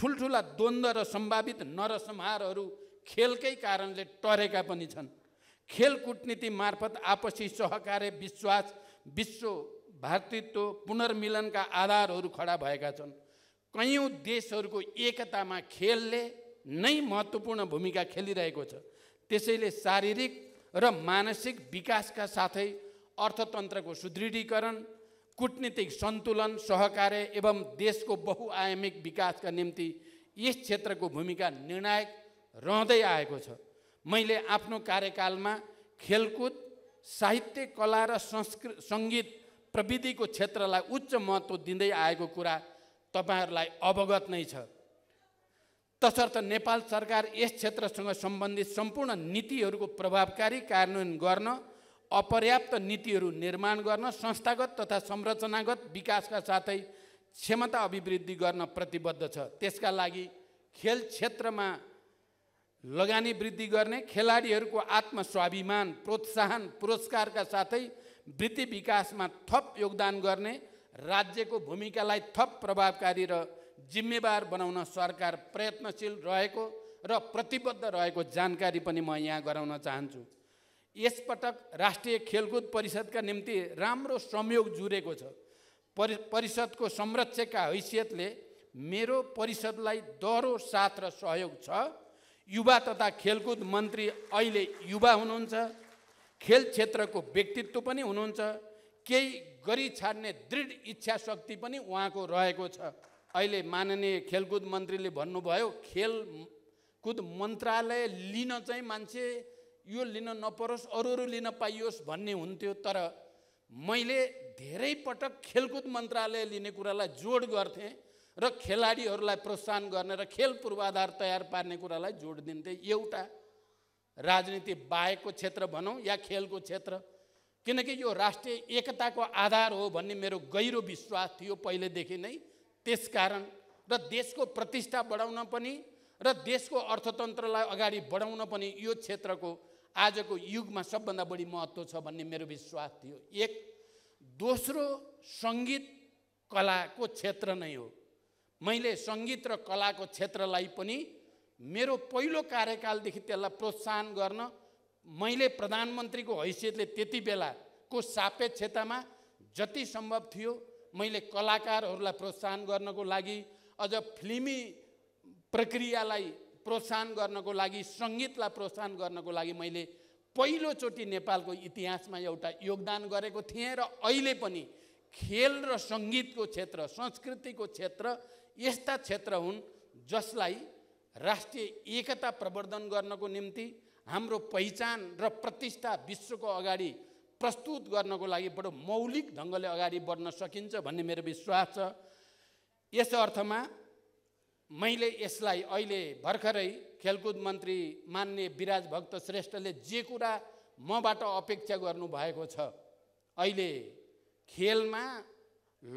ठुल्ठुला द्वन्द्व र सम्भावित नरसंहारहरू खेलकै कारणले टरेका पनि छन् खेल कुटनीति मार्फत आपसी सहकार्य विश्वास विश्व भातृत्व पुनर्मिलनका आधारहरू खडा भएका छन् कैयौँ देशहरूको एकतामा खेलले नै महत्त्वपूर्ण भूमिका खेलिरहेको छ त्यसैले शारीरिक र मानसिक विकासका साथै अर्थतन्त्रको सुदृढीकरण कुटनीतिक सन्तुलन सहकार्य एवं देशको बहुआयामिक विकासका निम्ति यस क्षेत्रको भूमिका निर्णायक रहँदै आएको छ मैले आफ्नो कार्यकालमा खेलकुद साहित्य कला र संस्कृ सङ्गीत प्रविधिको क्षेत्रलाई उच्च महत्त्व दिँदै आएको कुरा तपाईँहरूलाई अवगत नै छ तसर्थ नेपाल सरकार यस क्षेत्रसँग सम्बन्धित सम्पूर्ण नीतिहरूको प्रभावकारी कार्यान्वयन गर्न अपर्याप्त नीतिहरू निर्माण गर्न संस्थागत तथा संरचनागत विकासका साथै क्षमता अभिवृद्धि गर्न प्रतिबद्ध छ त्यसका लागि खेल क्षेत्रमा लगानी वृद्धि गर्ने खेलाडीहरूको आत्मस्वाभिमान प्रोत्साहन पुरस्कारका साथै वृत्ति विकासमा थप योगदान गर्ने राज्यको भूमिकालाई थप प्रभावकारी र जिम्मेवार बनाउन सरकार प्रयत्नशील रहेको र प्रतिबद्ध रहेको जानकारी पनि म यहाँ गराउन चाहन्छु यसपटक राष्ट्रिय खेलकुद परिषदका निम्ति राम्रो संयोग जुरेको छ परि परिषदको संरक्षकका हैसियतले मेरो परिषदलाई दह्रो साथ र सहयोग छ युवा तथा खेलकुद मन्त्री अहिले युवा हुनुहुन्छ खेल क्षेत्रको व्यक्तित्व पनि हुनुहुन्छ केही गरी छाड्ने दृढ इच्छा शक्ति पनि उहाँको रहेको छ अहिले माननीय खेलकुद मन्त्रीले भन्नुभयो खेलकुद मन्त्रालय लिन चाहिँ मान्छे यो लिन नपरोस् अरू अरू लिन पाइयोस् भन्ने हुन्थ्यो तर मैले धेरै पटक खेलकुद मन्त्रालय लिने कुरालाई जोड गर्थेँ र खेलाडीहरूलाई प्रोत्साहन गर्ने र खेल पूर्वाधार तयार पार्ने कुरालाई जोड दिन्थेँ एउटा राजनीति बाहेकको क्षेत्र भनौँ या खेलको क्षेत्र किनकि यो राष्ट्रिय एकताको आधार हो भन्ने मेरो गहिरो विश्वास थियो पहिलेदेखि नै त्यसकारण र देशको प्रतिष्ठा बढाउन पनि र देशको अर्थतन्त्रलाई अगाडि बढाउन पनि यो क्षेत्रको आजको युगमा सबभन्दा बढी महत्त्व छ भन्ने मेरो विश्वास थियो एक दोस्रो सङ्गीत कलाको क्षेत्र नै हो मैले सङ्गीत र कलाको क्षेत्रलाई पनि मेरो पहिलो कार्यकालदेखि त्यसलाई प्रोत्साहन गर्न मैले प्रधानमन्त्रीको हैसियतले त्यति बेलाको सापेक्षतामा जति सम्भव थियो मैले कलाकारहरूलाई प्रोत्साहन गर्नको लागि अझ फिल्मी प्रक्रियालाई प्रोत्साहन गर्नको लागि सङ्गीतलाई प्रोत्साहन गर्नको लागि मैले पहिलोचोटि नेपालको इतिहासमा एउटा योगदान गरेको थिएँ र अहिले पनि खेल र सङ्गीतको क्षेत्र संस्कृतिको क्षेत्र यस्ता क्षेत्र हुन् जसलाई राष्ट्रिय एकता प्रवर्धन गर्नको निम्ति हाम्रो पहिचान र प्रतिष्ठा विश्वको अगाडि प्रस्तुत गर्नको लागि बडो मौलिक ढङ्गले अगाडि बढ्न सकिन्छ भन्ने मेरो विश्वास छ यस अर्थमा मैले यसलाई अहिले भर्खरै खेलकुद मन्त्री मान्ने विराज भक्त श्रेष्ठले जे कुरा मबाट अपेक्षा गर्नुभएको छ अहिले खेलमा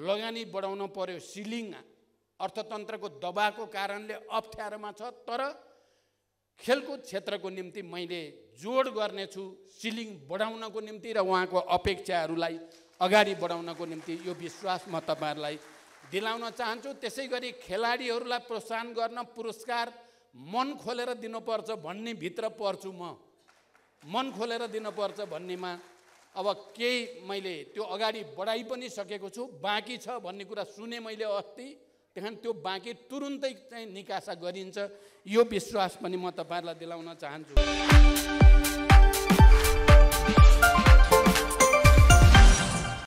लगानी बढाउन पर्यो सिलिङ अर्थतन्त्रको दबाको कारणले अप्ठ्यारोमा छ तर खेलकुद क्षेत्रको निम्ति मैले जोड गर्नेछु सिलिङ बढाउनको निम्ति र उहाँको अपेक्षाहरूलाई अगाडि बढाउनको निम्ति यो विश्वास म तपाईँहरूलाई दिलाउन चाहन्छु त्यसै गरी खेलाडीहरूलाई प्रोत्साहन गर्न पुरस्कार मन खोलेर दिनुपर्छ भन्ने भित्र पर्छु म मन खोलेर दिनुपर्छ भन्नेमा अब केही मैले त्यो अगाडि बढाइ पनि सकेको छु बाँकी छ भन्ने कुरा सुने मैले अस्ति त्यहाँ त्यो बाँकी तुरुन्तै चाहिँ निकासा गरिन्छ यो विश्वास पनि म तपाईँहरूलाई दिलाउन चाहन्छु